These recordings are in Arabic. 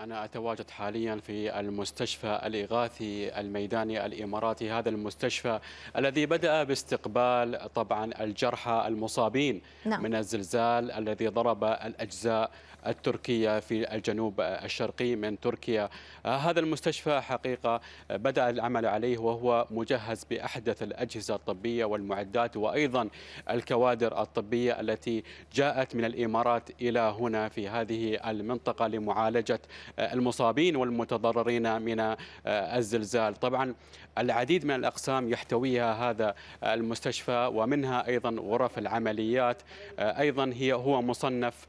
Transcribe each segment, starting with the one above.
أنا أتواجد حاليا في المستشفى الإغاثي الميداني الإماراتي هذا المستشفى الذي بدأ باستقبال طبعا الجرحى المصابين نعم. من الزلزال الذي ضرب الأجزاء التركية في الجنوب الشرقي من تركيا هذا المستشفى حقيقة بدأ العمل عليه وهو مجهز بأحدث الأجهزة الطبية والمعدات وأيضا الكوادر الطبية التي جاءت من الإمارات إلى هنا في هذه المنطقة لمعالجة آه، المصابين والمتضررين من آه، الزلزال طبعا العديد من الأقسام يحتويها هذا المستشفى ومنها أيضا غرف العمليات آه، أيضا هي هو مصنف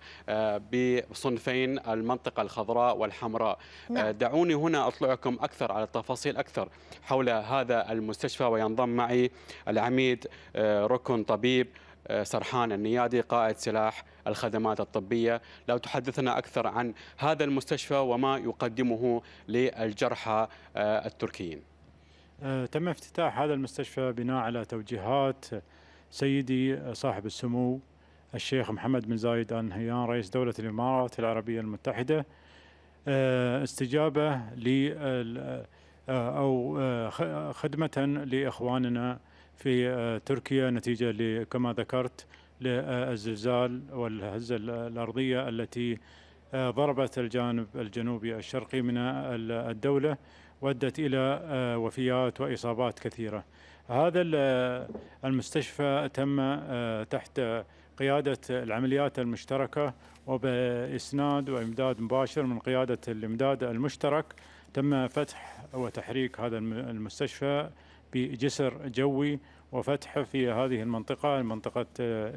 بصنفين المنطقة الخضراء والحمراء نعم. دعوني هنا أطلعكم أكثر على التفاصيل أكثر حول هذا المستشفى وينضم معي العميد ركن طبيب آه، سرحان النيادي قائد سلاح الخدمات الطبية لو تحدثنا أكثر عن هذا المستشفى وما يقدمه للجرحى آه، التركيين آه، تم افتتاح هذا المستشفى بناء على توجيهات سيدي صاحب السمو الشيخ محمد بن زايد آل نهيان رئيس دولة الإمارات العربية المتحدة استجابة أو خدمة لإخواننا في آه، تركيا نتيجة كما ذكرت للزلزال والهزة الأرضية التي آه، ضربت الجانب الجنوبي الشرقي من آه، الدولة وادت إلى وفيات وإصابات كثيرة هذا المستشفى تم تحت قيادة العمليات المشتركة وبإسناد وإمداد مباشر من قيادة الإمداد المشترك تم فتح وتحريك هذا المستشفى بجسر جوي وفتحه في هذه المنطقة المنطقة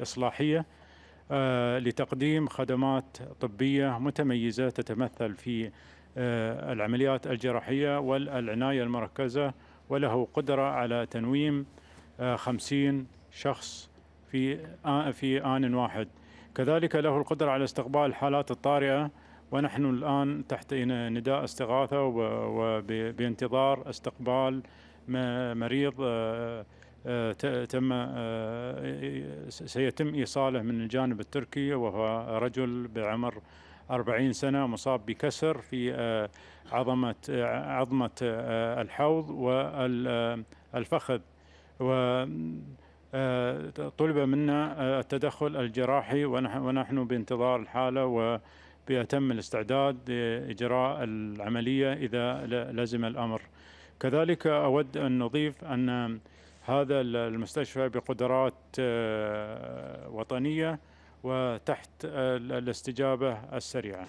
إصلاحية آه، لتقديم خدمات طبية متميزة تتمثل في آه، العمليات الجراحية والعناية المركزة وله قدرة على تنويم آه، خمسين شخص في في آن واحد كذلك له القدرة على استقبال الحالات الطارئة ونحن الآن تحت نداء استغاثة وبانتظار استقبال مريض آه، آه، تم آه، سيتم إيصاله من الجانب التركي وهو رجل بعمر 40 سنة مصاب بكسر في عظمة عظمة الحوض والفخذ و طلب منا التدخل الجراحي ونحن بانتظار الحالة و بأتم الاستعداد لإجراء العملية إذا لزم الأمر كذلك أود أن أضيف أن هذا المستشفى بقدرات آه، وطنية وتحت الاستجابة السريعة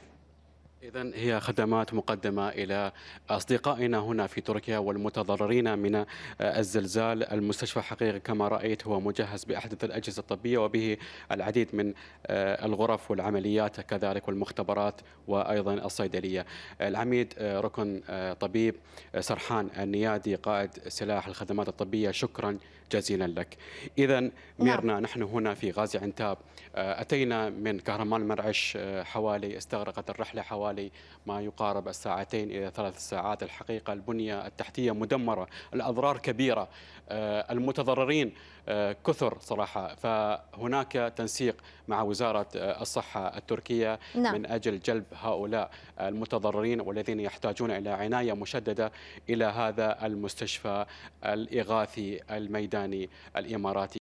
إذا هي خدمات مقدمة إلى أصدقائنا هنا في تركيا والمتضررين من الزلزال المستشفى حقيقي كما رأيت هو مجهز بأحدث الأجهزة الطبية وبه العديد من آه، الغرف والعمليات كذلك والمختبرات وأيضا الصيدلية العميد آه، ركن آه، طبيب سرحان النيادي قائد سلاح الخدمات الطبية شكرا جزيلا لك إذا نعم. ميرنا نحن هنا في غازي عنتاب أتينا من كهرمان مرعش حوالي استغرقت الرحلة حوالي حوالي ما يقارب الساعتين إلى ثلاث ساعات الحقيقة البنية التحتية مدمرة الأضرار كبيرة آه، المتضررين آه، كثر صراحة فهناك تنسيق مع وزارة آه، الصحة التركية نعم. من أجل جلب هؤلاء المتضررين والذين يحتاجون إلى عناية مشددة إلى هذا المستشفى الإغاثي الميداني الإماراتي